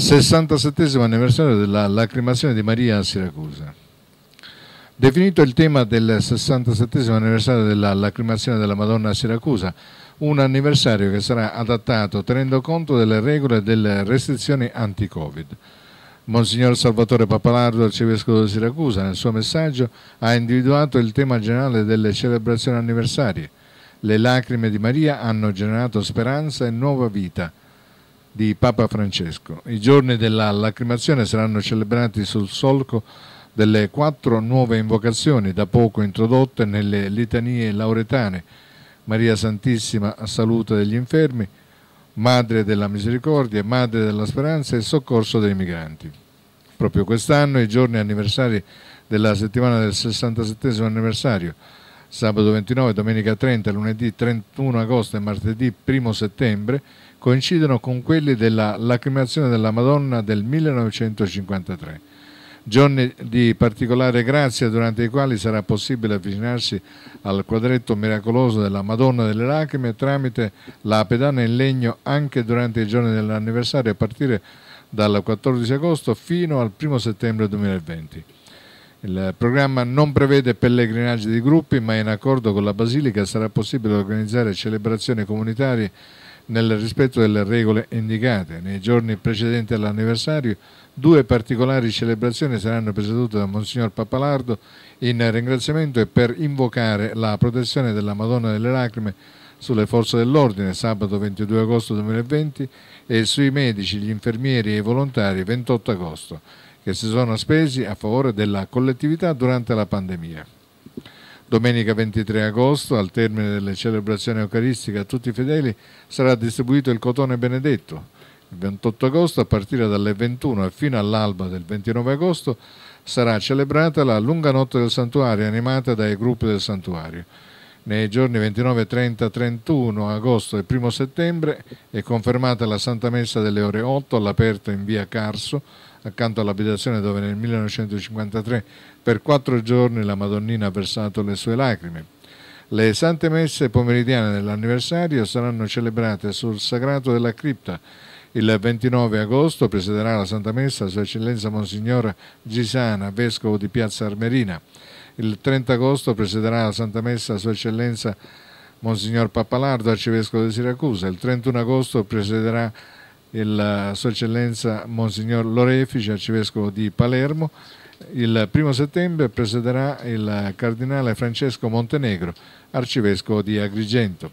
67 anniversario della lacrimazione di Maria a Siracusa. Definito il tema del 67 anniversario della lacrimazione della Madonna a Siracusa, un anniversario che sarà adattato tenendo conto delle regole e delle restrizioni anti-Covid. Monsignor Salvatore Papalardo, arcivescovo di Siracusa, nel suo messaggio ha individuato il tema generale delle celebrazioni anniversarie. Le lacrime di Maria hanno generato speranza e nuova vita di Papa Francesco. I giorni della lacrimazione saranno celebrati sul solco delle quattro nuove invocazioni da poco introdotte nelle litanie lauretane. Maria Santissima a salute degli infermi, Madre della Misericordia, Madre della Speranza e Soccorso dei Migranti. Proprio quest'anno i giorni anniversari della settimana del 67 anniversario sabato 29, domenica 30, lunedì 31 agosto e martedì 1 settembre coincidono con quelli della lacrimazione della Madonna del 1953. Giorni di particolare grazia durante i quali sarà possibile avvicinarsi al quadretto miracoloso della Madonna delle Lacrime tramite la pedana in legno anche durante i giorni dell'anniversario a partire dal 14 agosto fino al 1 settembre 2020. Il programma non prevede pellegrinaggi di gruppi, ma in accordo con la Basilica sarà possibile organizzare celebrazioni comunitarie nel rispetto delle regole indicate. Nei giorni precedenti all'anniversario due particolari celebrazioni saranno presiedute da Monsignor Pappalardo in ringraziamento e per invocare la protezione della Madonna delle Lacrime sulle forze dell'ordine sabato 22 agosto 2020 e sui medici, gli infermieri e i volontari 28 agosto, che si sono spesi a favore della collettività durante la pandemia. Domenica 23 agosto, al termine delle celebrazioni eucaristiche a tutti i fedeli, sarà distribuito il cotone benedetto. Il 28 agosto, a partire dalle 21 e fino all'alba del 29 agosto, sarà celebrata la lunga notte del santuario animata dai gruppi del santuario nei giorni 29, 30, 31 agosto e 1 settembre è confermata la Santa Messa delle ore 8 all'aperto in via Carso, accanto all'abitazione dove nel 1953 per quattro giorni la Madonnina ha versato le sue lacrime. Le sante messe pomeridiane dell'anniversario saranno celebrate sul sagrato della cripta. Il 29 agosto presiderà la Santa Messa Sua Eccellenza Monsignor Gisana, vescovo di Piazza Armerina. Il 30 agosto presiderà la Santa Messa Sua Eccellenza Monsignor Pappalardo, Arcivescovo di Siracusa. Il 31 agosto presiderà il, eh, Sua Eccellenza Monsignor Lorefice, Arcivescovo di Palermo. Il 1 settembre presiderà il Cardinale Francesco Montenegro, Arcivescovo di Agrigento.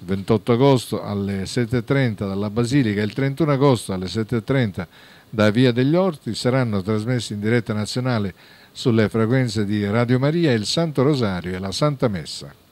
Il 28 agosto alle 7.30 dalla Basilica e il 31 agosto alle 7.30 da Via degli Orti saranno trasmessi in diretta nazionale sulle frequenze di Radio Maria, il Santo Rosario e la Santa Messa.